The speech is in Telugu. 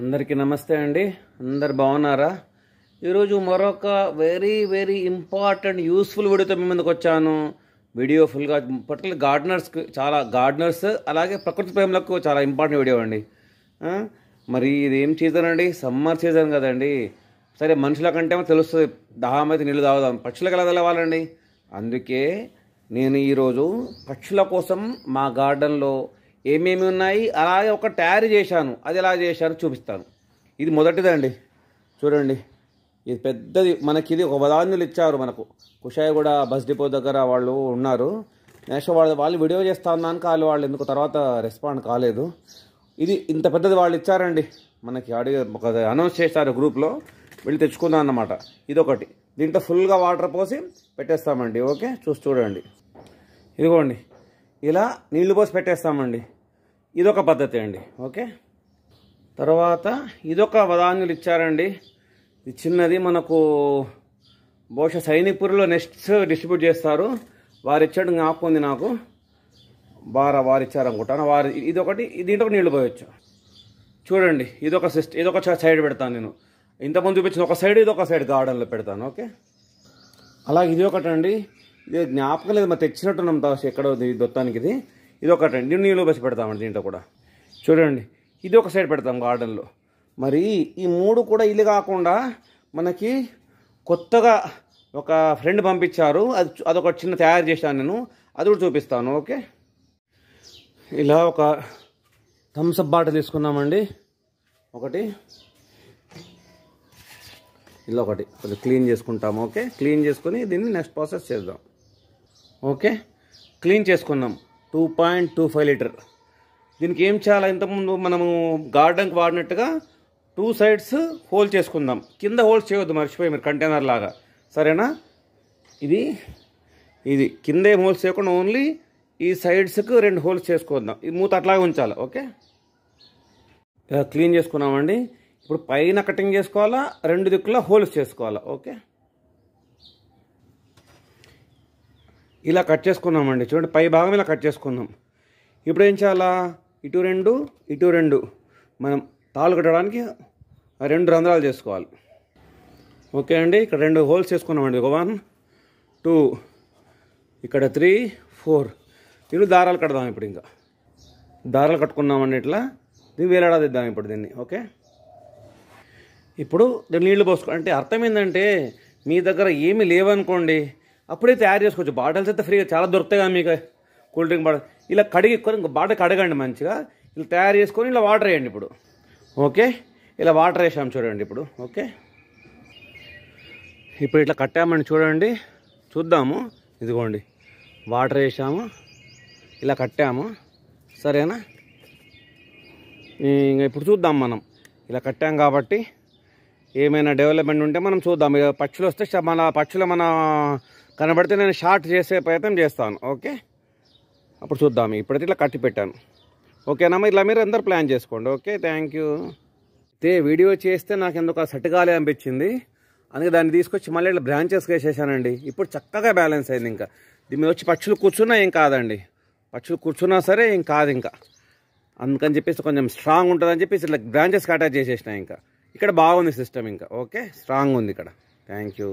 అందరికీ నమస్తే అండి అందరు బాగున్నారా ఈరోజు మరొక వెరీ వెరీ ఇంపార్టెంట్ యూస్ఫుల్ వీడియోతో మీ ముందుకు వచ్చాను వీడియో ఫుల్గా పర్టికులర్ గార్డనర్స్కి చాలా గార్డనర్స్ అలాగే ప్రకృతి ప్రేమలకు చాలా ఇంపార్టెంట్ వీడియో అండి మరి ఇది ఏం సీజన్ అండి సమ్మర్ సీజన్ కదండి సరే మనుషుల కంటే తెలుస్తుంది దాహం అయితే నీళ్ళు తాగుదాం పక్షులకు ఎలా తెలవాలండి అందుకే నేను ఈరోజు పక్షుల కోసం మా గార్డెన్లో ఏమేమి ఉన్నాయి అలాగే ఒక తయారు చేశాను అది ఎలా చేశాను చూపిస్తాను ఇది మొదటిదండి చూడండి ఇది పెద్దది మనకి ఇది ఒక ఉదాహరణలు ఇచ్చారు మనకు కుషాయగూడ బస్ డిపో దగ్గర వాళ్ళు ఉన్నారు నెక్స్ట్ వాళ్ళు వాళ్ళు వీడియో చేస్తా ఉన్నాను కాదు వాళ్ళు ఎందుకు తర్వాత రెస్పాండ్ కాలేదు ఇది ఇంత పెద్దది వాళ్ళు ఇచ్చారండి మనకి ఆడియో ఒక అనౌన్స్ చేశారు గ్రూప్లో వెళ్ళి తెచ్చుకుందాం అన్నమాట ఇదొకటి దీంట్లో ఫుల్గా వాటర్ పోసి పెట్టేస్తామండి ఓకే చూసి చూడండి ఇదిగోండి ఇలా నీళ్లు పోసి పెట్టేస్తామండి ఇదొక పద్ధతి అండి ఓకే తర్వాత ఇదొక వదాన్యులు ఇచ్చారండి ఇది చిన్నది మనకు బహుశా సైనిక్పూర్లో నెక్స్ట్ డిస్ట్రిబ్యూట్ చేస్తారు వారు ఇచ్చాడు జ్ఞాపకం ఉంది నాకు బార వారు అనుకుంటాను వారు ఇదొకటి దీంట్లో నీళ్ళు పోయొచ్చు చూడండి ఇదొక సిస్ట్ ఇదొక సైడ్ పెడతాను నేను ఇంతకుముందు చూపించిన ఒక సైడ్ ఇదొక సైడ్ గార్డెన్లో పెడతాను ఓకే అలా ఇది ఒకటండి ఇది జ్ఞాపకం లేదు మరి తెచ్చినట్టున్నాం తాస్ ఎక్కడో దొత్తానికి ఇది ఇది ఒకటండి నీళ్ళు బస్సు పెడతామండి దీంట్లో కూడా చూడండి ఇది ఒక సైడ్ పెడతాం గార్డెన్లో మరి ఈ మూడు కూడా ఇల్లు కాకుండా మనకి కొత్తగా ఒక ఫ్రెండ్ పంపించారు అది అదొక చిన్న తయారు చేశాను నేను అది కూడా చూపిస్తాను ఓకే ఇలా ఒక థమ్సప్ బాటిల్ తీసుకున్నామండి ఒకటి ఇలా ఒకటి కొంచెం క్లీన్ చేసుకుంటాము ఓకే క్లీన్ చేసుకుని దీన్ని నెక్స్ట్ ప్రాసెస్ చేద్దాం ఓకే క్లీన్ చేసుకున్నాం two point two five liter దీనికి ఏం చేయాలి ఇంతకుముందు మనము గార్డెన్కి వాడినట్టుగా టూ సైడ్స్ హోల్ చేసుకుందాం కింద హోల్స్ చేయొద్దు మర్చిపోయి మీరు కంటైనర్ లాగా సరేనా ఇది ఇది కింద ఏం హోల్స్ చేయకుండా ఓన్లీ ఈ సైడ్స్కి రెండు హోల్స్ చేసుకుందాం ఈ మూత అట్లాగే ఉంచాలి ఓకే ఇలా క్లీన్ చేసుకున్నామండి ఇప్పుడు పైన కటింగ్ చేసుకోవాలా రెండు దిక్కుల హోల్స్ చేసుకోవాలా ఓకే ఇలా కట్ చేసుకున్నామండి చూడండి పై భాగం ఇలా కట్ చేసుకున్నాం ఇప్పుడు ఏం చేయాలా ఇటు రెండు ఇటు రెండు మనం తాళ్ళు కట్టడానికి రెండు రంధ్రాలు చేసుకోవాలి ఓకే అండి ఇక్కడ రెండు హోల్స్ చేసుకున్నామండి ఒక వన్ టూ ఇక్కడ త్రీ ఫోర్ ఇటు దారాలు కడదాం ఇప్పుడు ఇంకా దారాలు కట్టుకున్నామండి ఇట్లా దీన్ని వేలాడదిద్దాం ఇప్పుడు దీన్ని ఓకే ఇప్పుడు నీళ్లు పోసుకో అంటే అర్థం ఏంటంటే మీ దగ్గర ఏమీ లేవనుకోండి అప్పుడే తయారు చేసుకోవచ్చు బాటిల్స్ అయితే ఫ్రీగా చాలా దొరుకుతాయి కదా మీకు కూల్ డ్రింక్ బాటిల్ ఇలా కడిగి ఇంకా బాటిల్ కడగండి మంచిగా ఇలా తయారు చేసుకొని ఇలా వాటర్ వేయండి ఇప్పుడు ఓకే ఇలా వాటర్ వేసాము చూడండి ఇప్పుడు ఓకే ఇప్పుడు ఇట్లా కట్టామని చూడండి చూద్దాము ఇదిగోండి వాటర్ వేసాము ఇలా కట్టాము సరేనా ఇంకా ఇప్పుడు చూద్దాం మనం ఇలా కట్టాం కాబట్టి ఏమైనా డెవలప్మెంట్ ఉంటే మనం చూద్దాం ఇక పక్షులు వస్తే మన పక్షులు మన కనబడితే నేను షార్ట్ చేసే ప్రయత్నం చేస్తాను ఓకే అప్పుడు చూద్దాం ఇప్పుడైతే ఇట్లా కట్టి పెట్టాను ఓకేనమ్మా ఇట్లా మీరు అందరు ప్లాన్ చేసుకోండి ఓకే థ్యాంక్ యూ అయితే వీడియో చేస్తే నాకు ఎందుకు ఆ సెట్ కాలే అనిపించింది అందుకే దాన్ని తీసుకొచ్చి మళ్ళీ ఇట్లా బ్రాంచెస్గా వేసేసానండి ఇప్పుడు చక్కగా బ్యాలెన్స్ అయింది ఇంకా దీని వచ్చి పక్షులు కూర్చున్నా ఏం కాదండి పక్షులు కూర్చున్నా సరే ఏం కాదు ఇంకా అందుకని చెప్పేసి కొంచెం స్ట్రాంగ్ ఉంటుందని చెప్పేసి ఇట్లా బ్రాంచెస్కి అటాచ్ చేసేసిన ఇంకా ఇక్కడ బాగుంది సిస్టమ్ ఇంకా ఓకే స్ట్రాంగ్ ఉంది ఇక్కడ థ్యాంక్ యూ